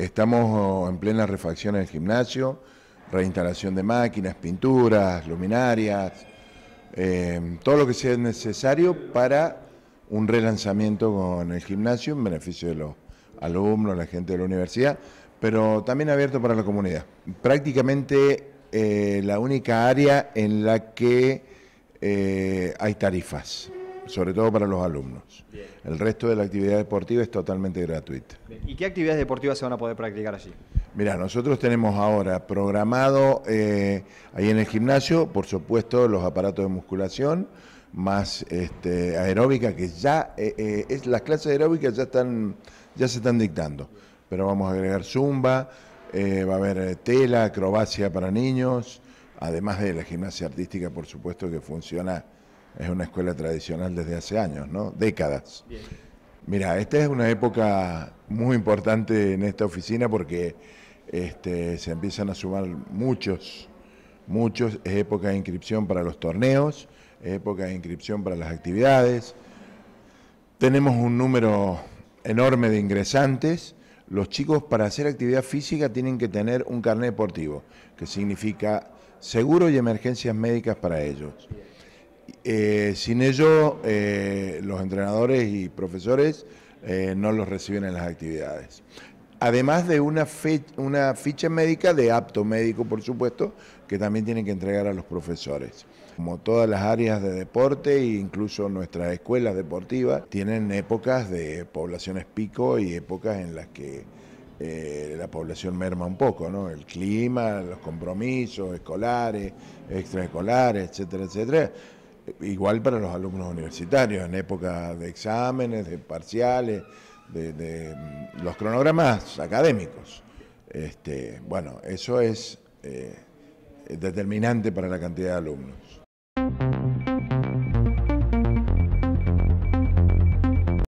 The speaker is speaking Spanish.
Estamos oh, en plena refacción en el gimnasio, reinstalación de máquinas, pinturas, luminarias, em, todo lo que sea necesario para un relanzamiento con el gimnasio en beneficio de los alumnos, la gente de la universidad, pero también abierto para la comunidad. Prácticamente eh, la única área en la que eh, hay tarifas sobre todo para los alumnos. El resto de la actividad deportiva es totalmente gratuita. ¿Y qué actividades deportivas se van a poder practicar allí? Mira, nosotros tenemos ahora programado eh, ahí en el gimnasio, por supuesto, los aparatos de musculación, más este, aeróbica, que ya eh, eh, es, las clases aeróbicas ya, están, ya se están dictando, pero vamos a agregar zumba, va a haber tela, acrobacia para niños, además de la gimnasia artística, por supuesto, que funciona es una escuela tradicional desde hace años, ¿no? Décadas. Mira, esta es una época muy importante en esta oficina porque este, se empiezan a sumar muchos, muchos. Es época de inscripción para los torneos, es época de inscripción para las actividades. Tenemos un número enorme de ingresantes. Los chicos para hacer actividad física tienen que tener un carnet deportivo, que significa seguro y emergencias médicas para ellos. Eh, sin ello, eh, los entrenadores y profesores eh, no los reciben en las actividades. Además de una, ficha médica de apto médico, por supuesto, que también tienen que entregar a los profesores. Como todas las áreas de deporte e incluso nuestras escuelas deportivas, tienen épocas de poblaciones pico y épocas en las que eh, la población merma un poco, ¿no? El clima, los compromisos escolares, extraescolares, etcétera, etcétera igual para los alumnos universitarios, en época de exámenes, de parciales, de, mm, los cronogramas académicos. Este, bueno, eso es eh, determinante para la cantidad de alumnos.